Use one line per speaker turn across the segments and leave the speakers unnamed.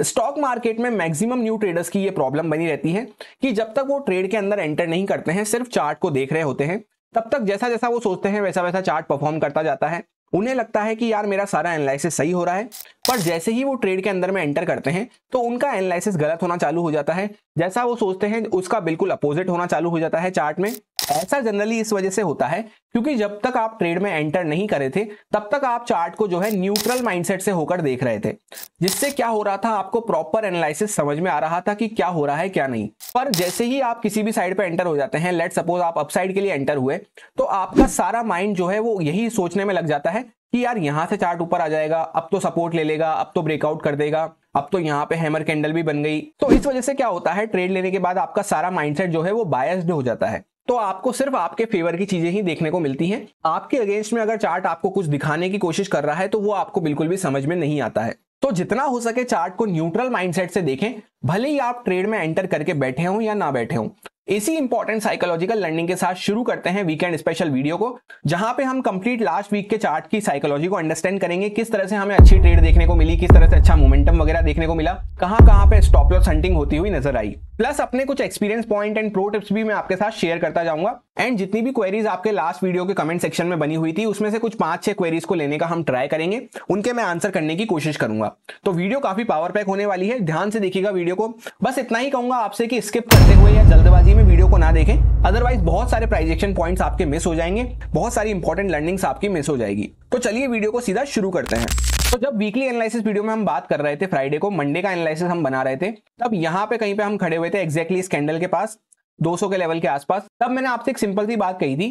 stock market में maximum new traders की ये प्रॉब्लम बनी रहती है कि जब तक वो ट्रेड के अंदर एंटर नहीं करते हैं सिर्फ चार्ट को देख रहे होते हैं तब तक जैसा जैसा वो सोचते हैं वैसा वैसा चार्ट परफॉर्म करता जाता है उन्हें लगता है कि यार मेरा सारा एनालिसिस सही हो रहा है पर जैसे ही वो ट्रेड के अंदर में एंटर करते हैं तो उनका एनालिसिस गलत होना चालू हो जाता है जैसा वो सोचते हैं उसका बिल्कुल अपोजिट होना चालू हो जाता है चार्ट में ऐसा जनरली इस वजह से होता है क्योंकि जब तक आप ट्रेड में एंटर नहीं करे थे तब तक आप चार्ट को जो है न्यूट्रल माइंडसेट से होकर देख रहे थे जिससे क्या हो रहा था आपको प्रॉपर एनालिसिस समझ में आ रहा था कि क्या हो रहा है क्या नहीं पर जैसे ही आप किसी भी साइड पर एंटर हो जाते हैं लेट सपोज आप अपसाइड के लिए एंटर हुए तो आपका सारा माइंड जो है वो यही सोचने में लग जाता है कि यार यहां से चार्ट ऊपर आ जाएगा अब तो सपोर्ट ले लेगा अब तो ब्रेकआउट कर देगा अब तो यहाँ पे हैमर कैंडल भी बन गई तो इस वजह से क्या होता है ट्रेड लेने के बाद आपका सारा माइंडसेट जो है वो बायस्ड हो जाता है तो आपको सिर्फ आपके फेवर की चीजें ही देखने को मिलती हैं आपके अगेंस्ट में अगर चार्ट आपको कुछ दिखाने की कोशिश कर रहा है तो वो आपको बिल्कुल भी समझ में नहीं आता है तो जितना हो सके चार्ट को न्यूट्रल माइंडसेट से देखें भले ही आप ट्रेड में एंटर करके बैठे हो या ना बैठे हो इसी इंपॉर्टेंट साइकोलॉजिकल लर्निंग के साथ शुरू करते हैं वीकेंड स्पेशल वीडियो को जहां पे हम कंप्लीट लास्ट वीक के चार्ट की साइकोलॉजी को अंडरस्टैंड करेंगे किस तरह से हमें अच्छी ट्रेड देखने को मिली किस तरह से अच्छा मोमेंटम वगैरह देखने को मिला कहां कहां पे स्टॉप लॉस हंटिंग होती हुई नजर आई प्लस अपने कुछ experience point and pro tips भी मैं आपके साथ शेयर करता जाऊंगा एंड जितनी भी क्वेरीज आपके लास्ट वीडियो के कमेंट सेक्शन में बनी हुई थी उसमें से कुछ पांच छह क्वेरीज को लेने का हम ट्राई करेंगे उनके मैं आंसर करने की कोशिश करूंगा तो वीडियो काफी पावर पैक होने वाली है ध्यान से देखिएगा वीडियो वीडियो को बस इतना ही कहूंगा आपसे कि स्किप करते हुए या जल्दबाजी में वीडियो को ना देखें अदरवाइज बहुत सारे प्राइजेक्शन पॉइंट्स आपके मिस हो जाएंगे बहुत सारी इंपॉर्टेंट लर्निंग्स आपकी मिस हो जाएगी तो चलिए वीडियो को सीधा शुरू करते हैं तो जब वीकली एनालिसिस वीडियो में हम बात कर रहे थे फ्राइडे को मंडे का एनालिसिस हम बना रहे थे तब यहाँ पे कहीं पे हम खड़े हुए थे एग्जैक्टली exactly स्कैंडल के पास 200 के लेवल के आसपास तब मैंने आपसे एक सिंपल सी बात कही थी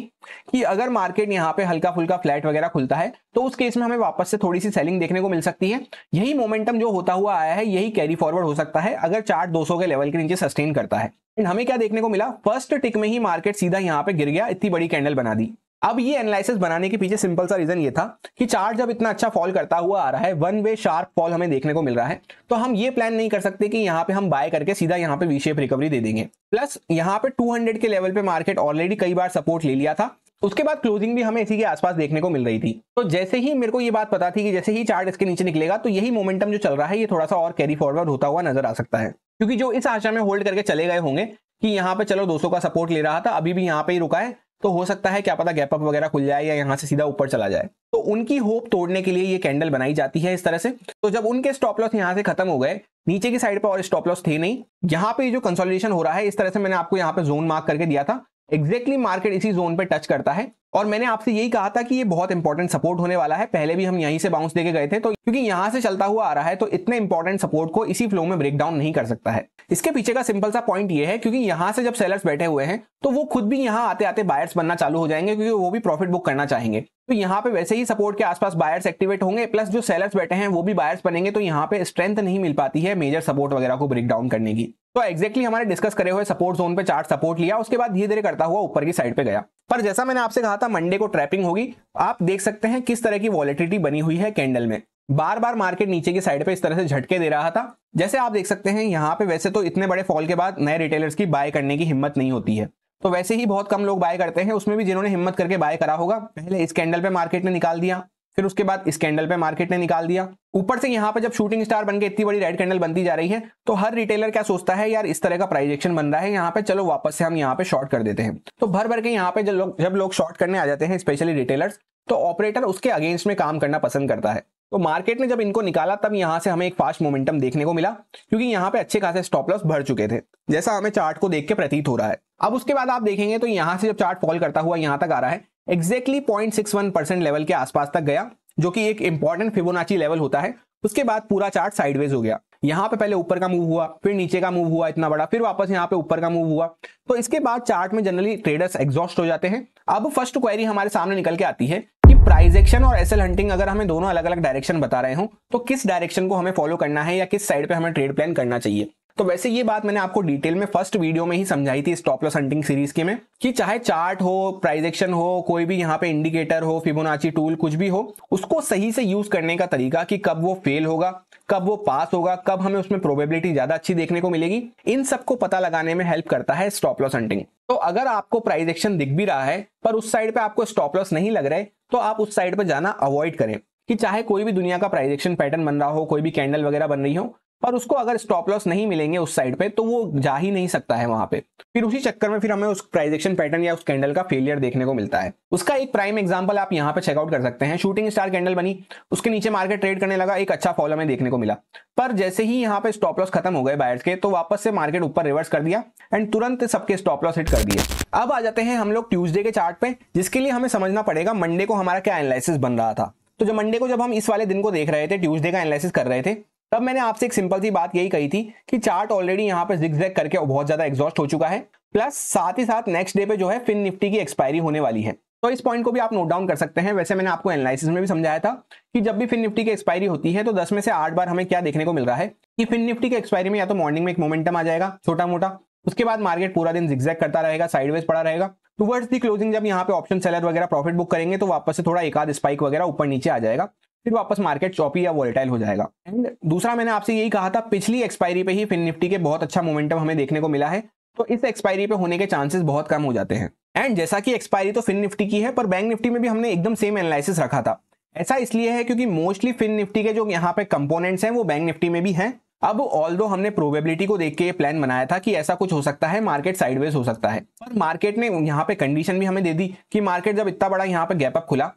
कि अगर मार्केट यहाँ पे हल्का फुल्का फ्लैट वगैरह खुलता है तो उस केस में हमें वापस से थोड़ी सी सेलिंग देखने को मिल सकती है यही मोमेंटम जो होता हुआ आया है यही कैरी फॉरवर्ड हो सकता है अगर चार्ट 200 के लेवल के नीचे सस्टेन करता है हमें क्या देखने को मिला फर्स्ट टिक में ही मार्केट सीधा यहाँ पे गिर गया इतनी बड़ी कैंडल बना दी अब ये एनालिसिस बनाने के पीछे सिंपल सा रीजन ये था कि चार्ट जब इतना अच्छा फॉल करता हुआ आ रहा है वन वे शार्प फॉल हमें देखने को मिल रहा है तो हम ये प्लान नहीं कर सकते कि यहाँ पे हम बाय करके सीधा यहाँ पे विशेप रिकवरी दे देंगे प्लस यहाँ पे 200 के लेवल पे मार्केट ऑलरेडी कई बार सपोर्ट ले लिया था उसके बाद क्लोजिंग भी हमें इसी के आसपास देखने को मिल रही थी तो जैसे ही मेरे को ये बात पता थी कि जैसे ही चार्ट इसके नीचे निकलेगा तो यही मोमेंटम जो चल रहा है ये थोड़ा सा और कैरी फॉरवर्ड होता हुआ नजर आ सकता है क्योंकि जो इस आशा में होल्ड करके चले गए होंगे कि यहाँ पे चलो 200 का सपोर्ट ले रहा था अभी भी यहाँ पे ही रुका है तो हो सकता है क्या पता गैप अप वगैरह खुल जाए या यहाँ से सीधा ऊपर चला जाए तो उनकी होप तोड़ने के लिए ये कैंडल बनाई जाती है इस तरह से तो जब उनके स्टॉप लॉस यहाँ से खत्म हो गए नीचे की साइड पर और स्टॉप लॉस थे नहीं यहाँ पे जो कंसोलिडेशन हो रहा है इस तरह से मैंने आपको यहाँ पे जोन मार्क करके दिया था exactly मार्केट इसी जोन पे टच करता है और मैंने आपसे यही कहा था कि ये बहुत इंपॉर्टेंट सपोर्ट होने वाला है पहले भी हम यहीं से बाउंस देके गए थे तो क्योंकि यहां से चलता हुआ आ रहा है तो इतने इंपॉर्टेंट सपोर्ट को इसी फ्लो में ब्रेक डाउन नहीं कर सकता है इसके पीछे का सिंपल सा पॉइंट ये है क्योंकि यहां से जब सेलर्स बैठे हुए हैं तो वो खुद भी यहाँ आते आते बायर्स बनना चालू हो जाएंगे क्योंकि वो भी प्रॉफिट बुक करना चाहेंगे तो यहाँ पे वैसे ही सपोर्ट के आसपास बायर्स एक्टिवेट होंगे प्लस जो सेलर्स बैठे हैं वो भी बायर्स बनेंगे तो यहाँ पे स्ट्रेंथ नहीं मिल पाती है मेजर सपोर्ट वगैरह को ब्रेक डाउन करने की तो एक्जैक्टली exactly हमारे डिस्कस करे हुए सपोर्ट जोन पे चार्ट सपोर्ट लिया उसके बाद धीरे धीरे करता हुआ ऊपर की साइड पे गया पर जैसा मैंने आपसे कहा था मंडे को ट्रैपिंग होगी आप देख सकते हैं किस तरह की वॉलिटिटी बनी हुई है कैंडल में बार बार मार्केट नीचे की साइड पे इस तरह से झटके दे रहा था जैसे आप देख सकते हैं यहाँ पे वैसे तो इतने बड़े फॉल के बाद नए रिटेलर्स की बाय करने की हिम्मत नहीं होती है तो वैसे ही बहुत कम लोग बाय करते हैं उसमें भी जिन्होंने हिम्मत करके बाय करा होगा पहले इस कैंडल पे मार्केट ने निकाल दिया फिर उसके बाद इस कैंडल पे मार्केट ने निकाल दिया ऊपर से यहाँ पे जब शूटिंग स्टार बनके इतनी बड़ी रेड कैंडल बनती जा रही है तो हर रिटेलर क्या सोचता है यार इस तरह का प्राइजेक्शन बन रहा है यहाँ पे चलो वापस से हम यहाँ पे शॉर्ट कर देते हैं तो भर भर के यहाँ पे जब लोग जब लोग शॉर्ट करने आ जाते हैं स्पेशली रिटेलर्स तो ऑपरेटर उसके अगेंस्ट में काम करना पसंद करता है तो मार्केट ने जब इनको निकाला तब यहाँ से हमें एक फास्ट मोमेंटम देखने को मिला क्योंकि यहाँ पे अच्छे खासे स्टॉप लॉस भर चुके थे जैसा हमें चार्ट को देख के प्रतीत हो रहा है अब उसके बाद आप देखेंगे तो यहाँ से जब चार्ट फॉल करता हुआ यहाँ तक आ रहा है एक्जैक्टली पॉइंट लेवल के आसपास तक गया जो कि एक इंपॉर्टेंट फिबोनाची लेवल होता है उसके बाद पूरा चार्ट साइडवेज हो गया यहाँ पे पहले ऊपर का मूव हुआ फिर नीचे का मूव हुआ इतना बड़ा फिर वापस यहाँ पे ऊपर का मूव हुआ तो इसके बाद चार्ट में जनरली ट्रेडर्स एग्जॉस्ट हो जाते हैं अब फर्स्ट क्वेरी हमारे सामने निकल के आती है कि प्राइज एक्शन और एसएल हंटिंग अगर हमें दोनों अलग अलग डायरेक्शन बता रहे हो तो किस डायरेक्शन को हमें फॉलो करना है या किस साइड पर हमें ट्रेड प्लान करना चाहिए तो वैसे ये बात मैंने आपको डिटेल में फर्स्ट वीडियो में ही समझाई थी स्टॉप लॉस हंटिंग सीरीज के में कि चाहे चार्ट हो प्राइज एक्शन हो कोई भी यहाँ पे इंडिकेटर हो फिबोनाची टूल कुछ भी हो उसको सही से यूज करने का तरीका कि कब वो फेल होगा कब वो पास होगा कब हमें उसमें प्रोबेबिलिटी ज्यादा अच्छी देखने को मिलेगी इन सबको पता लगाने में हेल्प करता है स्टॉप लॉस हंटिंग तो अगर आपको प्राइज एक्शन दिख भी रहा है पर उस साइड पे आपको स्टॉप लॉस नहीं लग रहे तो आप उस साइड पर जाना अवॉइड करें कि चाहे कोई भी दुनिया का प्राइजेक्शन पैटर्न बन रहा हो कोई भी कैंडल वगैरह बन रही हो पर उसको अगर स्टॉप लॉस नहीं मिलेंगे उस साइड पे तो वो जा ही नहीं सकता है वहां पे फिर उसी चक्कर में फिर हमें उस प्राइजेक्शन पैटर्न या उस कैंडल का फेलियर देखने को मिलता है उसका एक प्राइम एग्जाम्पल आप यहाँ पे चेकआउट कर सकते हैं शूटिंग स्टार कैंडल बनी उसके नीचे मार्केट ट्रेड करने लगा एक अच्छा फॉलो हमें देखने को मिला पर जैसे ही यहाँ पे स्टॉप लॉस खत्म हो गए बायर्स के तो वापस से मार्केट ऊपर रिवर्स कर दिया एंड तुरंत सबके स्टॉप लॉस हिट कर दिए अब आ जाते हैं हम लोग ट्यूजडे के चार्ट पे जिसके लिए हमें समझना पड़ेगा मंडे को हमारा क्या एनालिसिस बन रहा था तो जब मंडे को जब हम इस वाले दिन को देख रहे थे ट्यूजडे का एनालिसिस कर रहे थे तब मैंने आपसे एक सिंपल सी बात यही कही थी कि चार्ट ऑलरेडी यहाँ पे जिक्जैक करके बहुत ज्यादा एग्जॉस्ट हो चुका है प्लस साथ ही साथ नेक्स्ट डे पे जो है फिन निफ्टी की एक्सपायरी होने वाली है तो इस पॉइंट को भी आप नोट डाउन कर सकते हैं वैसे मैंने आपको एनालिसिस में भी समझाया था कि जब भी फिन निफ्टी की एक्सपायरी होती है तो 10 में से 8 बार हमें क्या देखने को मिल रहा है कि फिन निफ्टी की एक्सपायरी में या तो मॉर्निंग में एक मोमेंटम आ जाएगा छोटा मोटा उसके बाद मार्केट पूरा दिन जिक्जैक करता रहेगा साइडवेज पड़ा रहेगा टूवर्ड्स दी क्लोजिंग जब यहाँ पे ऑप्शन सेलर वगैरह प्रॉफिट बुक करेंगे तो वापस से थोड़ा एक आध स्पाइक वगैरह ऊपर नीचे आ जाएगा फिर वापस मार्केट चौपी या वोलेटाइल हो जाएगा एंड दूसरा मैंने आपसे यही कहा था पिछली एक्सपायरी पे ही फिन निफ्टी के बहुत अच्छा मोमेंटम हमें देखने को मिला है तो इस एक्सपायरी पे होने के चांसेस बहुत कम हो जाते हैं एंड जैसा कि एक्सपायरी तो फिन निफ्टी की है पर बैंक निफ्टी में भी हमने एकदम सेम एनालिसिस रखा था ऐसा इसलिए है क्योंकि मोस्टली फिन निफ्टी के जो यहाँ पे कंपोनेंट्स हैं वो बैंक निफ्टी में भी हैं अब ऑल दो हमने प्रोबेबिलिटी को देख के ये प्लान बनाया था कि ऐसा कुछ हो सकता है मार्केट साइडवेज हो सकता है पर मार्केट ने यहाँ पे कंडीशन भी हमें दे दी कि मार्केट जब इतना बड़ा यहाँ पे गैप अप खुला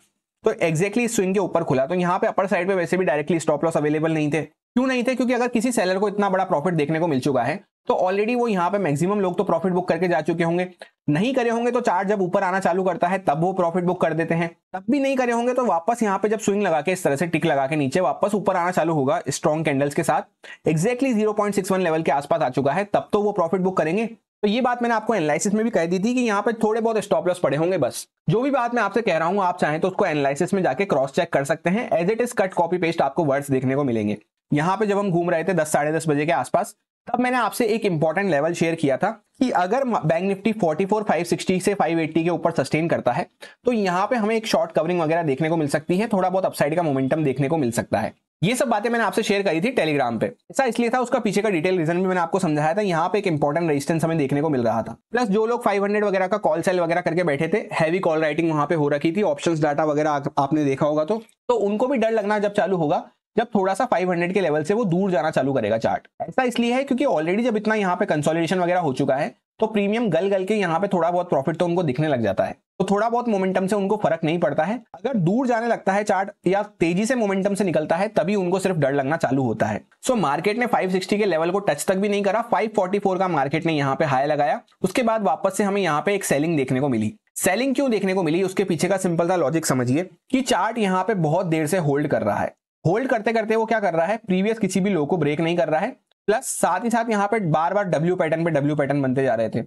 तो एक्जैक्टली स्विंग के ऊपर खुला तो यहाँ पे अपर साइड पे वैसे भी डायरेक्टली स्टॉप लॉस अवेलेबल नहीं थे क्यों नहीं थे क्योंकि अगर किसी सेलर को इतना बड़ा प्रॉफिट देखने को मिल चुका है तो ऑलरेडी वो यहाँ पे मैक्सिमम लोग तो प्रॉफिट बुक करके जा चुके होंगे नहीं करे होंगे तो चार्ट जब ऊपर आना चालू करता है तब वो प्रॉफिट बुक कर देते हैं तब भी नहीं करे होंगे तो वापस यहाँ पे जब स्विंग लगा के इस तरह से टिक लगा के नीचे वापस ऊपर आना चालू होगा स्ट्रॉन्ग कैंडल्स के साथ एक्जैक्टली 0.61 लेवल के आसपास आ चुका है तब तो वो प्रॉफिट बुक करेंगे तो ये बात मैंने आपको एनालिसिस में भी कह दी थी कि यहाँ पर थोड़े बहुत स्टॉप लॉस पड़े होंगे बस जो भी बात मैं आपसे कह रहा हूँ आप चाहें तो उसको एनालिसिस में जाके क्रॉस चेक कर सकते हैं as it is cut copy paste आपको वर्ड्स देखने को मिलेंगे यहाँ पे जब हम घूम रहे थे दस साढ़े दस बजे के आसपास तब मैंने आपसे एक इंपॉर्टेंट लेवल शेयर किया था कि अगर बैंक निफ्टी 44,560 से 580 के ऊपर सस्टेन करता है तो यहाँ पे हमें एक शॉर्ट कवरिंग वगैरह देखने को मिल सकती है थोड़ा बहुत अपसाइड का मोमेंटम देखने को मिल सकता है ये सब बातें मैंने आपसे शेयर करी थी टेलीग्राम पे ऐसा इसलिए था उसका पीछे का डिटेल रीजन भी मैंने आपको समझाया था यहाँ पे एक इंपॉर्टेंट रेजिस्टेंस हमें देखने को मिल रहा था प्लस जो लोग 500 वगैरह का कॉल सेल वगैरह करके बैठे थे हैवी कॉल राइटिंग वहां पे हो रखी थी ऑप्शन डाटा वगैरह आपने देखा होगा तो तो उनको भी डर लगना जब चालू होगा जब थोड़ा सा 500 के लेवल से वो दूर जाना चालू करेगा चार्ट ऐसा इसलिए है क्योंकि ऑलरेडी जब इतना यहाँ पे कंसोलिडेशन वगैरह हो चुका है तो प्रीमियम गल गल के यहाँ पे थोड़ा बहुत प्रॉफिट तो उनको दिखने लग जाता है तो थोड़ा बहुत मोमेंटम से उनको फर्क नहीं पड़ता है अगर दूर जाने लगता है चार्ट या तेजी से मोमेंटम से निकलता है तभी उनको सिर्फ डर लगना चालू होता है सो so, मार्केट ने 560 के लेवल को टच तक भी नहीं करा 544 का मार्केट ने यहाँ पे हाई लगाया उसके बाद वापस से हमें यहाँ पे एक सेलिंग देखने को मिली सेलिंग क्यों देखने को मिली उसके पीछे का सिंपल सा लॉजिक समझिए कि चार्ट यहाँ पे बहुत देर से होल्ड कर रहा है होल्ड करते करते वो क्या कर रहा है प्रीवियस किसी भी लो को ब्रेक नहीं कर रहा है प्लस साथ ही साथ यहाँ पे बार बार डब्ल्यू पैटर्न पे डब्ल्यू पैटर्न बनते जा रहे थे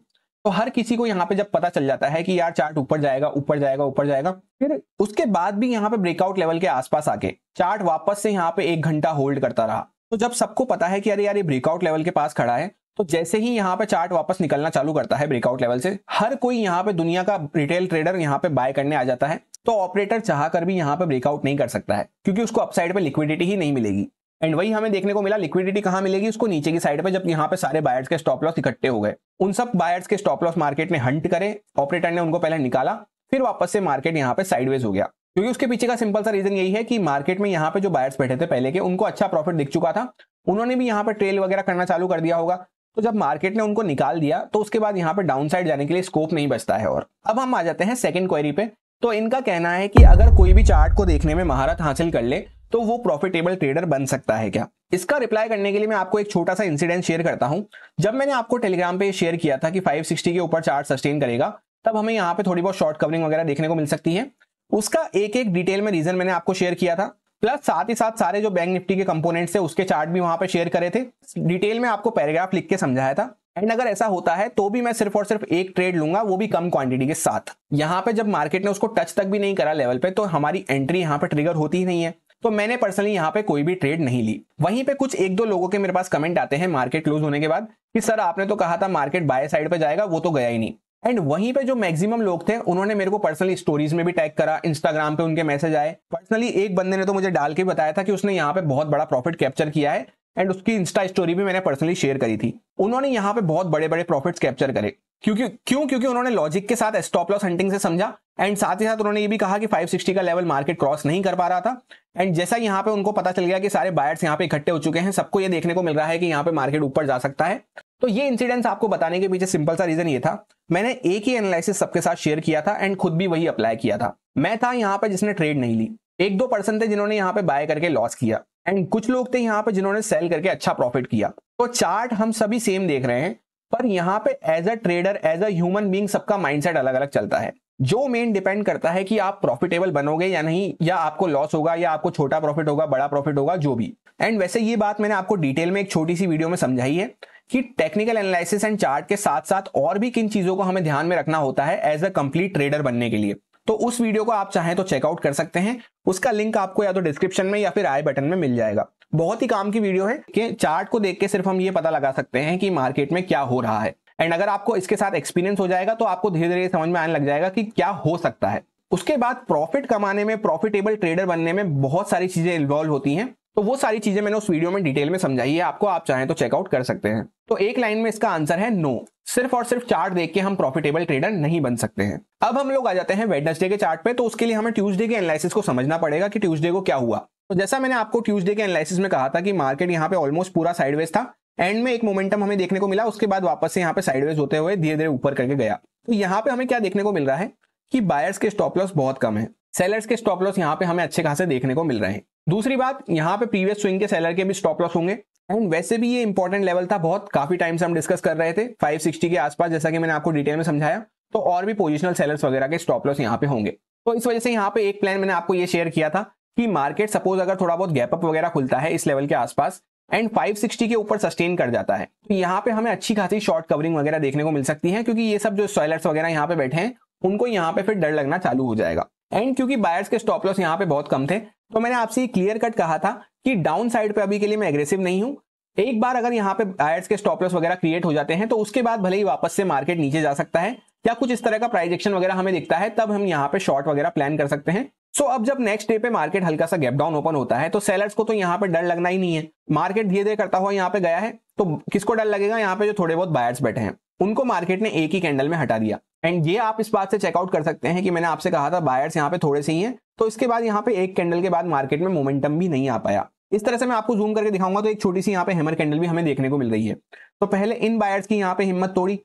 तो हर किसी को यहाँ पे जब पता चल जाता है कि यार चार्ट ऊपर जाएगा ऊपर जाएगा ऊपर जाएगा फिर उसके बाद भी यहाँ पे ब्रेकआउट लेवल के आसपास आके चार्ट वापस से यहाँ पे एक घंटा होल्ड करता रहा तो जब सबको पता है कि अरे यार ये ब्रेकआउट लेवल के पास खड़ा है तो जैसे ही यहाँ पे चार्ट वापस निकलना चालू करता है ब्रेकआउट लेवल से हर कोई यहाँ पे दुनिया का रिटेल ट्रेडर यहाँ पे बाय करने आ जाता है तो ऑपरेटर चाह कर भी यहाँ पे ब्रेकआउट नहीं कर सकता है क्योंकि उसको अपसाइड पे लिक्विडिटी ही नहीं मिलेगी एंड वही हमें देखने को मिला लिक्विडिटी कहाँ मिलेगी उसको नीचे की साइड पर जब यहाँ पे सारे बायर्स के स्टॉप लॉस इकट्ठे हो गए उन सब बायर्स के स्टॉप लॉस मार्केट ने हंट करे ऑपरेटर ने उनको पहले निकाला फिर वापस से मार्केट यहाँ पे साइडवेज हो गया क्योंकि उसके पीछे का सिंपल सा रीजन यही है कि मार्केट में यहाँ पे जो बायर्स बैठे थे पहले के उनको अच्छा प्रॉफिट दिख चुका था उन्होंने भी यहाँ पे ट्रेल वगैरह करना चालू कर दिया होगा तो जब मार्केट ने उनको निकाल दिया तो उसके बाद यहाँ पे डाउन साइड जाने के लिए स्कोप नहीं बचता है और अब हम आ जाते हैं सेकंड क्वेरी पे तो इनका कहना है कि अगर कोई भी चार्ट को देखने में महारत हासिल कर ले तो वो प्रॉफिटेबल ट्रेडर बन सकता है क्या इसका रिप्लाई करने के लिए मैं आपको एक छोटा सा इंसिडेंट शेयर करता हूं जब मैंने आपको टेलीग्राम पे शेयर किया था कि 560 के ऊपर चार्ट सस्टेन करेगा तब हमें यहाँ पे थोड़ी बहुत शॉर्ट कवरिंग वगैरह देखने को मिल सकती है उसका एक एक डिटेल में रीजन मैंने आपको शेयर किया था प्लस साथ ही साथ सारे जो बैंक निफ्टी के कंपोनेंट्स थे उसके चार्ट भी वहां पे शेयर करे थे डिटेल में आपको पैराग्राफ लिख के समझाया था एंड अगर ऐसा होता है तो भी मैं सिर्फ और सिर्फ एक ट्रेड लूंगा वो भी कम क्वांटिटी के साथ यहाँ पे जब मार्केट ने उसको टच तक भी नहीं करा लेवल पे तो हमारी एंट्री यहाँ पे ट्रिगर होती ही नहीं है तो मैंने पर्सनली यहाँ पे कोई भी ट्रेड नहीं ली वहीं पे कुछ एक दो लोगों के मेरे पास कमेंट आते हैं मार्केट क्लोज होने के बाद कि सर आपने तो कहा था मार्केट बाय साइड पे जाएगा वो तो गया ही नहीं एंड वहीं पे जो मैक्सिमम लोग थे उन्होंने मेरे को पर्सनली स्टोरीज में भी टैग करा इंस्टाग्राम पे उनके मैसेज आए पर्सनली एक बंदे ने तो मुझे डाल के बताया था कि उसने यहाँ पे बहुत बड़ा प्रॉफिट कैप्चर किया है एंड उसकी इंस्टा स्टोरी भी मैंने पर्सनली शेयर करी थी उन्होंने यहाँ पे बहुत बड़े बड़े प्रॉफिट्स कैप्चर करे क्योंकि क्यों क्योंकि उन्होंने लॉजिक के साथ स्टॉप लॉस हंटिंग से समझा एंड साथ ही साथ उन्होंने ये भी कहा कि 560 का लेवल मार्केट क्रॉस नहीं कर पा रहा था एंड जैसा यहाँ पे उनको पता चल गया कि सारे बायर्स यहाँ पे इकट्ठे हो चुके हैं सबको ये देखने को मिल रहा है कि यहाँ पे मार्केट ऊपर जा सकता है तो ये इंसिडेंट्स आपको बताने के पीछे सिंपल सा रीजन ये था मैंने एक ही एनालिसिस सबके साथ शेयर किया था एंड खुद भी वही अप्लाई किया था मैं था यहाँ पे जिसने ट्रेड नहीं ली एक दो पर्सन थे जिन्होंने यहाँ पे बाय करके लॉस किया एंड कुछ लोग थे यहाँ पे जिन्होंने सेल करके अच्छा प्रॉफिट किया तो चार्ट हम सभी सेम देख रहे हैं पर यहाँ पे as a trader as a human being सबका माइंडसेट अलग अलग चलता है जो मेन डिपेंड करता है कि आप प्रॉफिटेबल बनोगे या नहीं या आपको लॉस होगा या आपको छोटा प्रॉफिट होगा बड़ा प्रॉफिट होगा जो भी एंड वैसे ये बात मैंने आपको डिटेल में एक छोटी सी वीडियो में समझाई है कि टेक्निकल एनालिसिस एंड चार्ट के साथ साथ और भी किन चीजों को हमें ध्यान में रखना होता है एज अ कंप्लीट ट्रेडर बनने के लिए तो उस वीडियो को आप चाहें तो चेकआउट कर सकते हैं उसका लिंक आपको या तो डिस्क्रिप्शन में या फिर आई बटन में मिल जाएगा बहुत ही काम की वीडियो है कि चार्ट को देख के सिर्फ हम ये पता लगा सकते हैं कि मार्केट में क्या हो रहा है एंड अगर आपको इसके साथ एक्सपीरियंस हो जाएगा तो आपको धीरे धीरे समझ में आने लग जाएगा कि क्या हो सकता है उसके बाद प्रॉफिट कमाने में प्रॉफिटेबल ट्रेडर बनने में बहुत सारी चीजें इन्वॉल्व होती हैं तो वो सारी चीजें मैंने उस वीडियो में डिटेल में समझाई है आपको आप चाहें तो चेकआउट कर सकते हैं तो एक लाइन में इसका आंसर है नो सिर्फ और सिर्फ चार्ट देख के हम प्रॉफिटेबल ट्रेडर नहीं बन सकते हैं अब हम लोग आ जाते हैं वेडनेसडे के चार्ट पे तो उसके लिए हमें ट्यूसडे के एनालिसिस को समझना पड़ेगा कि ट्यूसडे को क्या हुआ तो जैसा मैंने आपको ट्यूसडे के एनालिसिस में कहा था कि मार्केट यहाँ पे ऑलमोस्ट पूरा साइडवेज था एंड में एक मोमेंटम हमें देखने को मिला उसके बाद वापस से यहाँ पे साइडवेज होते हुए धीरे धीरे ऊपर करके गया तो यहाँ पे हमें क्या देखने को मिल रहा है कि बायर्स के स्टॉप लॉस बहुत कम है सेलर्स के स्टॉप लॉस यहाँ पे हमें अच्छे खासे देखने को मिल रहे हैं दूसरी बात यहाँ पे प्रीवियस स्विंग के सेलर के भी स्टॉप लॉस होंगे एंड वैसे भी ये इंपॉर्टेंट लेवल था बहुत काफी टाइम से हम डिस्कस कर रहे थे 560 के आसपास जैसा कि मैंने आपको डिटेल में समझाया तो और भी पोजिशनल सेलर्स वगैरह के स्टॉप लॉस यहाँ पे होंगे तो इस वजह से यहाँ पे एक प्लान मैंने आपको ये शेयर किया था कि मार्केट सपोज अगर थोड़ा बहुत गैप अप वगैरह खुलता है इस लेवल के आसपास एंड 560 के ऊपर सस्टेन कर जाता है तो यहाँ पे हमें अच्छी खासी शॉर्ट कवरिंग वगैरह देखने को मिल सकती है क्योंकि ये सब जो सॉयलर्स वगैरह यहाँ पे बैठे हैं उनको यहाँ पे फिर डर लगना चालू हो जाएगा एंड क्योंकि बायर्स के स्टॉप लॉस यहाँ पे बहुत कम थे तो मैंने आपसे क्लियर कट कहा था कि डाउन साइड पर अभी के लिए मैं एग्रेसिव नहीं हूँ एक बार अगर यहाँ पे बायर्स के स्टॉप लॉस वगैरह क्रिएट हो जाते हैं तो उसके बाद भले ही वापस से मार्केट नीचे जा सकता है या कुछ इस तरह का प्राइज एक्शन वगैरह हमें दिखता है तब हम यहाँ पे शॉर्ट वगैरह प्लान कर सकते हैं सो so, अब जब नेक्स्ट डे पे मार्केट हल्का सा गैप डाउन ओपन होता है तो सेलर्स को तो यहाँ पे डर लगना ही नहीं है मार्केट धीरे धीरे करता हुआ यहाँ पे गया है तो किसको डर लगेगा यहाँ पे जो थोड़े बहुत बायर्स बैठे हैं उनको मार्केट ने एक ही कैंडल में हटा दिया एंड ये आप इस बात से चेकआउट कर सकते हैं कि मैंने आपसे कहा था बायर्स यहाँ पे थोड़े से ही हैं तो इसके बाद यहाँ पे एक कैंडल के बाद मार्केट में मोमेंटम भी नहीं आ पाया इस तरह से मैं आपको जूम करके दिखाऊंगा तो एक छोटी सी यहाँ पे हेमर कैंडल भी हमें देखने को मिल रही है तो पहले इन बायर्स की यहाँ पे हिम्मत तोड़ी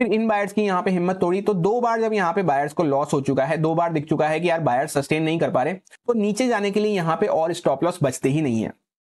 फिर इन बायर्स की यहाँ पे हिम्मत तोड़ी तो दो बार जब यहाँ पे बायर्स को लॉस हो चुका है दो बार दिख चुका है कि यार बायर्स सस्टेन नहीं कर पा रहे तो नीचे जाने के लिए यहाँ पे और स्टॉप लॉस बचते ही नहीं है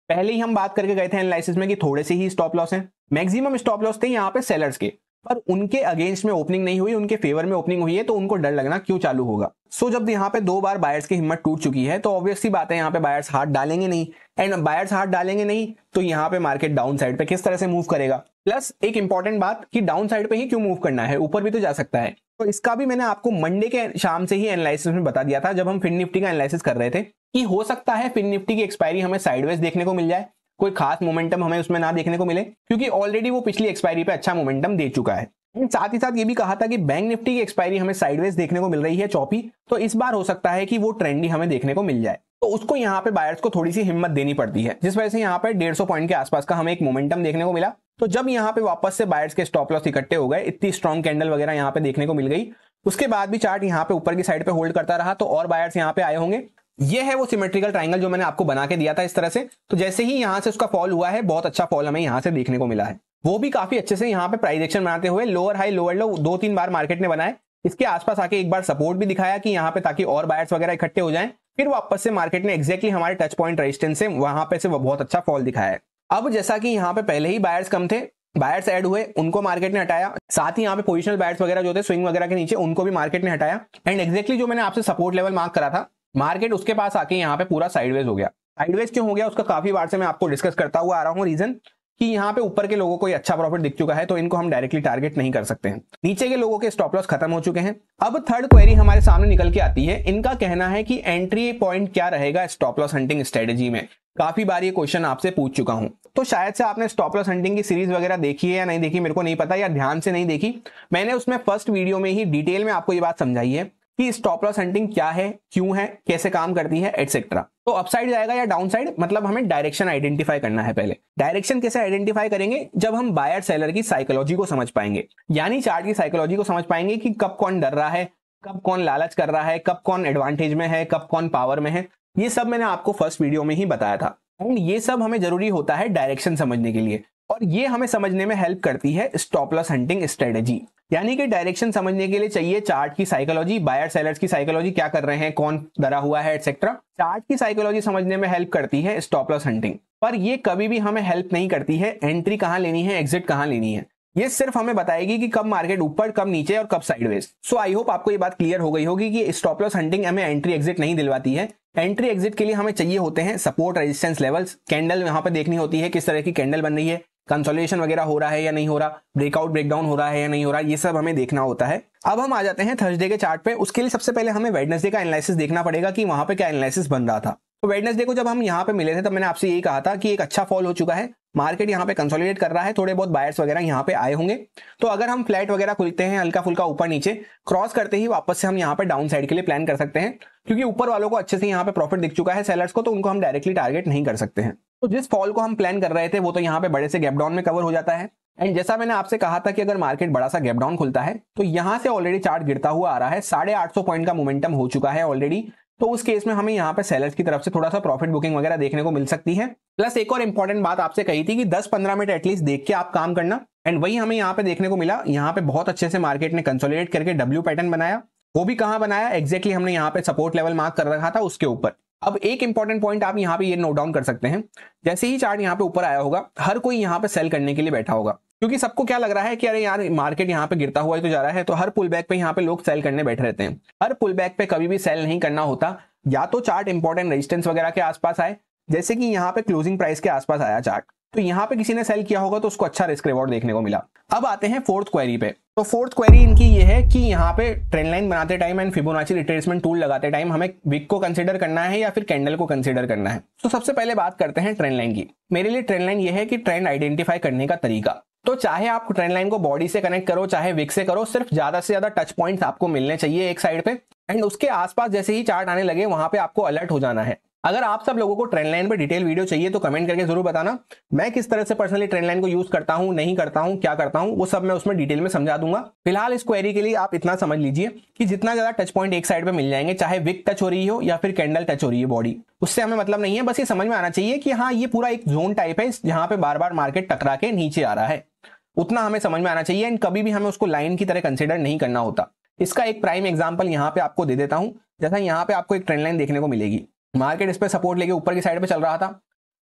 पहले ही हम बात करके गए थे एनालिसिस में कि थोड़े से ही स्टॉप लॉस है मैक्सिमम स्टॉप लॉस थे यहाँ पे सेलर्स के पर उनके अगेंस्ट में ओपनिंग नहीं हुई उनके फेवर में ओपनिंग हुई है तो उनको डर लगना क्यों चालू होगा सो so, जब यहाँ पे दो बार बायर्स की हिम्मत टूट चुकी है तो ऑब्वियसली बात है यहाँ पे बायर्स हाथ डालेंगे नहीं एंड बायर्स हाथ डालेंगे नहीं तो यहाँ पे मार्केट डाउन साइड पे किस तरह से मूव करेगा प्लस एक इंपॉर्टेंट बात कि डाउन साइड पे ही क्यों मूव करना है ऊपर भी तो जा सकता है तो इसका भी मैंने आपको मंडे के शाम से ही एनालिसिस में बता दिया था जब हम फिन निफ्टी का एनालिसिस कर रहे थे कि हो सकता है फिन निफ्टी की एक्सपायरी हमें साइडवेज देखने को मिल जाए कोई खास मोमेंटम हमें उसमें ना देखने को मिले क्योंकि ऑलरेडी वो पिछली एक्सपायरी पे अच्छा मोमेंटम दे चुका है साथ ही साथ ये भी कहा था कि बैंक निफ्टी की एक्सपायरी हमें साइडवेज देखने को मिल रही है चौपी तो इस बार हो सकता है कि वो ट्रेंडी हमें देखने को मिल जाए तो उसको यहाँ पे बायर्स को थोड़ी सी हिम्मत देनी पड़ती है जिस वजह से यहाँ पे डेढ़ पॉइंट के आसपास का हमें एक मोमेंटम देखने को मिला तो जब यहाँ पे वापस से बायर्स के स्टॉप लॉस इकट्ठे हो गए इतनी स्ट्रॉन्ग कैंडल वगैरह यहाँ पे देखने को मिल गई उसके बाद भी चार्ट यहाँ पे ऊपर की साइड पे होल्ड करता रहा तो और बायर्स यहाँ पे आए होंगे ये है वो सिमेट्रिकल ट्राइंगल जो मैंने आपको बना के दिया था इस तरह से तो जैसे ही यहाँ से उसका फॉल हुआ है बहुत अच्छा फॉल हमें यहाँ से देखने को मिला है वो भी काफी अच्छे से यहाँ पे प्राइजेक्शन बनाते हुए लोअर हाई लोअर लो दो तीन बार मार्केट ने बनाए इसके आसपास आके एक बार सपोर्ट भी दिखाया कि यहाँ पे ताकि और बायर्स वगैरह इकट्ठे हो जाए फिर वापस से मार्केट ने एक्जैक्टली हमारे टच पॉइंट रेजिस्टेंस से वहां पे से वो बहुत अच्छा फॉल दिखाया है अब जैसा कि यहाँ पे पहले ही बायर्स कम थे बायर्स ऐड हुए उनको मार्केट ने हटाया साथ ही यहाँ पे पोजिशनल बायर्स वगैरह जो थे स्विंग वगैरह के नीचे उनको भी मार्केट ने हटाया एंड एक्जैक्टली जो मैंने आपसे सपोर्ट लेवल मार्क करा था मार्केट उसके पास आके यहाँ पे पूरा साइडवेज हो गया साइडवेज क्यों हो गया उसका काफी बार से मैं आपको डिस्कस करता हुआ आ रहा हूँ रीजन कि यहाँ पे ऊपर के लोगों को ये अच्छा प्रॉफिट दिख चुका है तो इनको हम डायरेक्टली टारगेट नहीं कर सकते हैं नीचे के लोगों के स्टॉप लॉस खत्म हो चुके हैं अब थर्ड क्वेरी हमारे सामने निकल के आती है इनका कहना है कि एंट्री पॉइंट क्या रहेगा स्टॉप लॉस हंटिंग स्ट्रेटेजी में काफी बार ये क्वेश्चन आपसे पूछ चुका हूं तो शायद से आपने स्टॉप लॉस हंटिंग की सीरीज वगैरह देखी है या नहीं देखी मेरे को नहीं पता या ध्यान से नहीं देखी मैंने उसमें फर्स्ट वीडियो में ही डिटेल में आपको ये बात समझाई है कि स्टॉप लॉस हंटिंग क्या है क्यों है कैसे काम करती है एटसेट्रा तो अपसाइड जाएगा या डाउनसाइड मतलब हमें डायरेक्शन आइडेंटिफाई करना है पहले डायरेक्शन कैसे आइडेंटिफाई करेंगे जब हम बायर सेलर की साइकोलॉजी को समझ पाएंगे यानी चार्ट की साइकोलॉजी को समझ पाएंगे कि कब कौन डर रहा है कब कौन लालच कर रहा है कब कौन एडवांटेज में है कब कौन पावर में है ये सब मैंने आपको फर्स्ट वीडियो में ही बताया था एंड ये सब हमें जरूरी होता है डायरेक्शन समझने के लिए और ये हमें समझने में हेल्प करती है स्टॉप हंटिंग स्ट्रेटेजी यानी कि डायरेक्शन समझने के लिए चाहिए चार्ट की साइकोलॉजी बायर सेलर्स की साइकोलॉजी क्या कर रहे हैं कौन डरा हुआ है एक्सेट्रा चार्ट की साइकोलॉजी समझने में हेल्प करती है स्टॉप हंटिंग पर ये कभी भी हमें हेल्प नहीं करती है एंट्री कहाँ लेनी है एग्जिट कहाँ लेनी है ये सिर्फ हमें बताएगी कि कब मार्केट ऊपर कब नीचे और कब साइडवेज सो आई होप आपको ये बात क्लियर हो गई होगी कि स्टॉप हंटिंग हमें एंट्री एग्जिट नहीं दिलवाती है एंट्री एग्जिट के लिए हमें चाहिए होते हैं सपोर्ट रेजिस्टेंस लेवल्स कैंडल यहाँ पर देखनी होती है किस तरह की कैंडल बन रही है कंसोलिडेशन वगैरह हो रहा है या नहीं हो रहा ब्रेकआउट ब्रेकडाउन हो रहा है या नहीं हो रहा ये सब हमें देखना होता है अब हम आ जाते हैं थर्सडे के चार्ट पे उसके लिए सबसे पहले हमें वेडनेसडे का एनालिसिस देखना पड़ेगा कि वहां पे क्या एनालिसिस बन रहा था तो वेडनेसडे को जब हम यहाँ पे मिले थे तब मैंने आपसे यही कहा था कि एक अच्छा फॉल हो चुका है मार्केट यहाँ पे कंसोलिडेट कर रहा है थोड़े बहुत बायर्स वगैरह यहाँ पे आए होंगे तो अगर हम फ्लैट वगैरह खुलते हैं हल्का फुल्का ऊपर नीचे क्रॉस करते ही वापस से हम यहाँ पे डाउन साइड के लिए प्लान कर सकते हैं क्योंकि ऊपर वालों को अच्छे से यहाँ पे प्रॉफिट दिख चुका है सेलर्स को तो उनको हम डायरेक्टली टारगेट नहीं कर सकते हैं तो जिस फॉल को हम प्लान कर रहे थे वो तो यहाँ पे बड़े से गैप डाउन में कवर हो जाता है एंड जैसा मैंने आपसे कहा था कि अगर मार्केट बड़ा सा गैप डाउन खुलता है तो यहाँ से ऑलरेडी चार्ट गिरता हुआ आ रहा है साढ़े आठ सौ पॉइंट का मोमेंटम हो चुका है ऑलरेडी तो उस केस में हमें यहाँ पे सेलर्स की तरफ से थोड़ा सा प्रॉफिट बुकिंग वगैरह देखने को मिल सकती है प्लस एक और इंपॉर्टेंट बात आपसे कही थी कि दस पंद्रह मिनट एटलीस्ट देख के आप काम करना एंड वही हमें यहाँ पे देखने को मिला यहाँ पे बहुत अच्छे से मार्केट ने कंसोलिडेट करके डब्ल्यू पैटर्न बनाया वो भी कहाँ बनाया एक्जैक्टली exactly हमने यहाँ पे सपोर्ट लेवल मार्क कर रखा था उसके ऊपर अब एक इंपॉर्टेंट पॉइंट आप यहाँ पे ये नोट डाउन कर सकते हैं जैसे ही चार्ट यहाँ पे ऊपर आया होगा हर कोई यहाँ पे सेल करने के लिए बैठा होगा क्योंकि सबको क्या लग रहा है कि अरे यार मार्केट यहाँ पे गिरता हुआ ही तो जा रहा है तो हर पुल बैक पे यहाँ पे लोग सेल करने बैठे रहते हैं हर पुल बैक पे कभी भी सेल नहीं करना होता या तो चार्ट इंपॉर्टेंट रेजिस्टेंस वगैरह के आसपास आए जैसे कि यहाँ पे क्लोजिंग प्राइस के आसपास आया चार्ट तो यहाँ पे किसी ने सेल किया होगा तो उसको अच्छा रिस्क रिवॉर्ड देखने को मिला अब आते हैं फोर्थ क्वेरी पे तो फोर्थ क्वेरी इनकी ये है कि यहाँ पे ट्रेंड लाइन बनाते time and Fibonacci retracement tool लगाते टाइम हमें विक को कंसिडर करना है या फिर कैंडल को कंसिडर करना है तो सबसे पहले बात करते हैं ट्रेंड लाइन की मेरे लिए ट्रेंड लाइन ये है कि ट्रेंड आइडेंटिफाई करने का तरीका तो चाहे आप ट्रेंड लाइन को बॉडी से कनेक्ट करो चाहे विक से करो सिर्फ ज्यादा से ज्यादा टच पॉइंट्स आपको मिलने चाहिए एक साइड पे एंड उसके आसपास जैसे ही चार्ट आने लगे वहां पे आपको अलर्ट हो जाना है अगर आप सब लोगों को ट्रेंड लाइन पर डिटेल वीडियो चाहिए तो कमेंट करके जरूर बताना मैं किस तरह से पर्सनली ट्रेंड लाइन को यूज करता हूं नहीं करता हूं क्या करता हूं वो सब मैं उसमें डिटेल में समझा दूंगा फिलहाल इस क्वेरी के लिए आप इतना समझ लीजिए कि जितना ज्यादा टच पॉइंट एक साइड पर मिल जाएंगे चाहे विक टच हो रही हो या फिर कैंडल टच हो रही है बॉडी उससे हमें मतलब नहीं है बस ये समझ में आना चाहिए कि हाँ ये पूरा एक जोन टाइप है जहां पर बार बार मार्केट टकरा के नीचे आ रहा है उतना हमें समझ में आना चाहिए एंड कभी भी हमें उसको लाइन की तरह कंसिडर नहीं करना होता इसका एक प्राइम एग्जाम्पल यहाँ पे आपको दे देता हूँ जैसा यहाँ पे आपको एक ट्रेंड लाइन देखने को मिलेगी मार्केट इस पर सपोर्ट लेके ऊपर की साइड में चल रहा था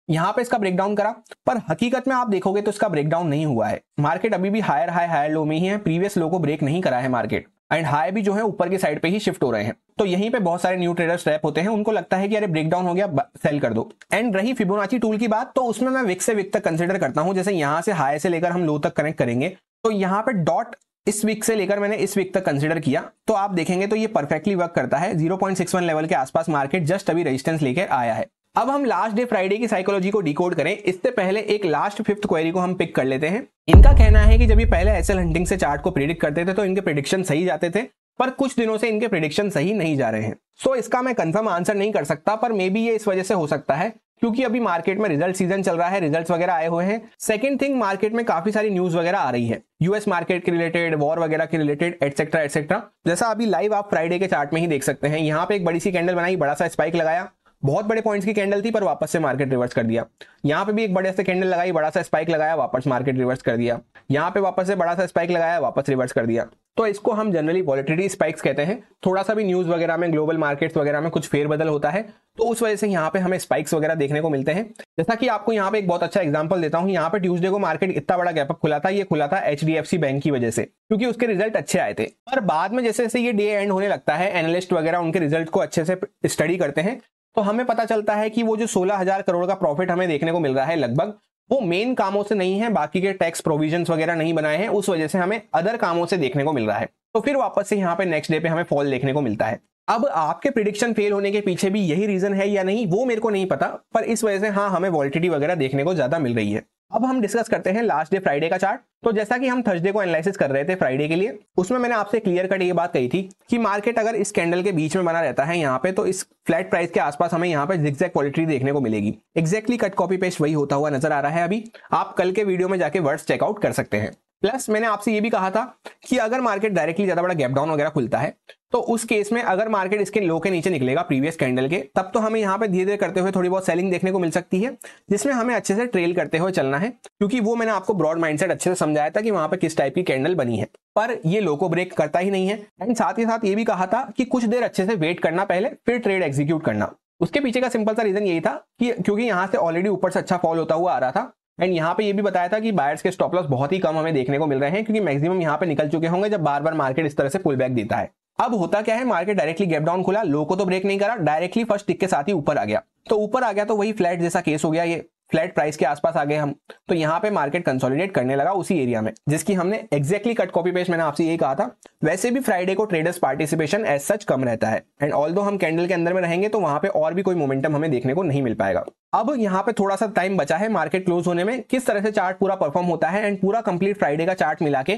यहाँ पे इसका ब्रेकडाउन करा पर हकीकत में आप देखोगे तो इसका ब्रेकडाउन नहीं हुआ है मार्केट अभी भी हायर हाई हायर लो में ही है प्रीवियस लो को ब्रेक नहीं करा है मार्केट एंड हाई भी जो है ऊपर की साइड पे ही शिफ्ट हो रहे हैं तो यहीं पे बहुत सारे न्यू ट्रेडर्स ट्रैप होते हैं उनको लगता है कि अरे ब्रेकडाउन हो गया सेल कर दो एंड रही फिबोनाची टूल की बात तो उसमें मैं विक से विक तक कंसिडर करता हूँ जैसे यहाँ से हाई से लेकर हम लो तक कनेक्ट करेंगे तो यहाँ पे डॉट इस वीक से लेकर मैंने इस वीक तक कंसिडर किया तो आप देखेंगे तो ये परफेक्टली वर्क करता है 0.61 लेवल के आसपास मार्केट जस्ट अभी रेजिस्टेंस लेकर आया है अब हम लास्ट डे फ्राइडे की साइकोलॉजी को डिकोड करें इससे पहले एक लास्ट फिफ्थ क्वेरी को हम पिक कर लेते हैं इनका कहना है कि जब ये पहले एस हंटिंग से चार्ट को प्रिडिक्ट करते थे तो इनके प्रिडिक्शन सही जाते थे पर कुछ दिनों से इनके प्रिडिक्शन सही नहीं जा रहे हैं सो so, इसका मैं कंफर्म आंसर नहीं कर सकता पर मे बी ये इस वजह से हो सकता है क्योंकि अभी मार्केट में रिजल्ट सीजन चल रहा है रिजल्ट्स वगैरह आए हुए हैं सेकंड थिंग मार्केट में काफी सारी न्यूज वगैरह आ रही है यूएस मार्केट के रिलेटेड वॉर वगैरह के रिलेटेड एटसेट्रा एटसेट्रा जैसा अभी लाइव आप फ्राइडे के चार्ट में ही देख सकते हैं यहाँ पे एक बड़ी सी कैंडल बनाई बड़ा सा स्पाइक लगाया बहुत बड़े पॉइंट्स की कैंडल थी पर वापस से मार्केट रिवर्स कर दिया यहाँ पे भी एक बड़े से कैंडल लगाई बड़ा सा स्पाइक लगाया वापस मार्केट रिवर्स कर दिया यहाँ पे वापस से बड़ा सा स्पाइक लगाया वापस रिवर्स कर दिया तो इसको हम जनरली वॉलिटिटी स्पाइक्स कहते हैं थोड़ा सा भी न्यूज वगैरह में ग्लोबल मार्केट्स वगैरह में कुछ फेरबदल होता है तो उस वजह से यहाँ पे हमें स्पाइक्स वगैरह देखने को मिलते हैं जैसा कि आपको यहाँ पे एक बहुत अच्छा एग्जांपल देता हूँ यहाँ पे ट्यूजडे को मार्केट इतना बड़ा गैपअप खुला था ये खुला था एच बैंक की वजह से क्योंकि उसके रिजल्ट अच्छे आए थे पर बाद में जैसे जैसे ये डे एंड होने लगता है एनालिस्ट वगैरह उनके रिजल्ट को अच्छे से स्टडी करते हैं तो हमें पता चलता है कि वो जो सोलह हजार करोड़ का प्रॉफिट हमें देखने को मिल रहा है लगभग वो मेन कामों से नहीं है बाकी के टैक्स प्रोविजन वगैरह नहीं बनाए हैं उस वजह से हमें अदर कामों से देखने को मिल रहा है तो फिर वापस से यहाँ पे नेक्स्ट डे पे हमें फॉल देखने को मिलता है अब आपके प्रिडिक्शन फेल होने के पीछे भी यही रीजन है या नहीं वो मेरे को नहीं पता पर इस वजह से हाँ हमें वॉल्टिटी वगैरह देखने को ज्यादा मिल रही है अब हम डिस्कस करते हैं लास्ट डे फ्राइडे का चार्ट तो जैसा कि हम थर्सडे को एनालिसिस कर रहे थे फ्राइडे के लिए उसमें मैंने आपसे क्लियर कट ये बात कही थी कि मार्केट अगर इस कैंडल के बीच में बना रहता है यहाँ पे तो इस फ्लैट प्राइस के आसपास हमें यहाँ पे जिक्जैक क्वालिटी देखने को मिलेगी एक्जैक्टली कट कॉपी पेस्ट वही होता हुआ नजर आ रहा है अभी आप कल के वीडियो में जाके वर्ड्स चेकआउट कर सकते हैं प्लस मैंने आपसे ये भी कहा था कि अगर मार्केट डायरेक्टली ज्यादा बड़ा गैप डाउन वगैरह खुलता है तो उस केस में अगर मार्केट इसके लो के नीचे निकलेगा प्रीवियस कैंडल के तब तो हमें यहाँ पे धीरे धीरे करते हुए थोड़ी बहुत सेलिंग देखने को मिल सकती है जिसमें हमें अच्छे से ट्रेल करते हुए चलना है क्योंकि वो मैंने आपको ब्रॉड माइंडसेट अच्छे से समझाया था कि वहां पर किस टाइप की कैंडल बनी है पर ये लो को ब्रेक करता ही नहीं है एंड साथ ही साथ ये भी कहा था कि कुछ देर अच्छे से वेट करना पहले फिर ट्रेड एग्जीक्यूट करना उसके पीछे का सिंपल सा रीजन यही था कि क्योंकि यहाँ से ऑलरेडी ऊपर से अच्छा फॉल होता हुआ आ रहा था एंड यहाँ पे ये भी बताया था कि बायर्स के स्टॉप लॉस बहुत ही कम हमें देखने को मिल रहे हैं क्योंकि मैक्सिमम यहाँ पे निकल चुके होंगे जब बार बार मार्केट इस तरह से पुल बैक देता है अब होता क्या है मार्केट डायरेक्टली गैप डाउन खुला लो को तो ब्रेक नहीं करा डायरेक्टली फर्स्ट टिक के साथ ही ऊपर आ गया तो ऊपर आ गया तो वही फ्लैट जैसा केस हो गया ये फ्लैट प्राइस के आसपास आ गए हम तो यहाँ पे मार्केट कंसोलिडेट करने लगा उसी एरिया में जिसकी हमने एक्जैक्टली कट कॉपी पेस्ट मैंने आपसे ये कहा था वैसे भी फ्राइडे को ट्रेडर्स पार्टिसिपेशन एज सच कम रहता है एंड ऑल हम कैंडल के अंदर में रहेंगे तो वहां पे और भी कोई मोमेंटम हमें देखने को नहीं मिल पाएगा अब यहाँ पे थोड़ा सा टाइम बचा है मार्केट क्लोज होने में किस तरह से चार्ट पूरा परफॉर्म होता है एंड पूरा कंप्लीट फ्राइडे का चार्ट मिला के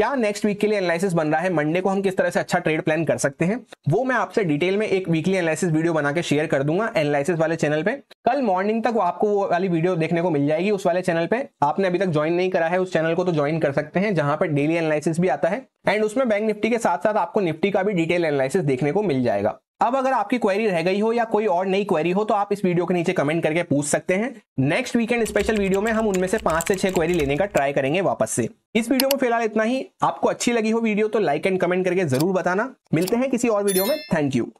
क्या नेक्स्ट वीक के लिए एनालिसिस बन रहा है मंडे को हम किस तरह से अच्छा ट्रेड प्लान कर सकते हैं वो मैं आपसे डिटेल में एक वीकली एनालिसिस वीडियो बना के शेयर कर दूंगा एनालिसिस वाले चैनल पे कल मॉर्निंग तक आपको वो वाली वीडियो देखने को मिल जाएगी उस वाले चैनल पे आपने अभी तक ज्वाइन नहीं करा है उस चैनल को तो ज्वाइन कर सकते हैं जहां पर डेली एनालिसिस भी आता है एंड उसमें बैंक निफ्टी के साथ साथ आपको निफ्टी का भी डिटेल एनालिसिस देखने को मिल जाएगा अब अगर आपकी क्वेरी रह गई हो या कोई और नई क्वेरी हो तो आप इस वीडियो के नीचे कमेंट करके पूछ सकते हैं नेक्स्ट वीकेंड स्पेशल वीडियो में हम उनमें से पांच से छह क्वेरी लेने का ट्राई करेंगे वापस से इस वीडियो में फिलहाल इतना ही आपको अच्छी लगी हो वीडियो तो लाइक एंड कमेंट करके जरूर बताना मिलते हैं किसी और वीडियो में थैंक यू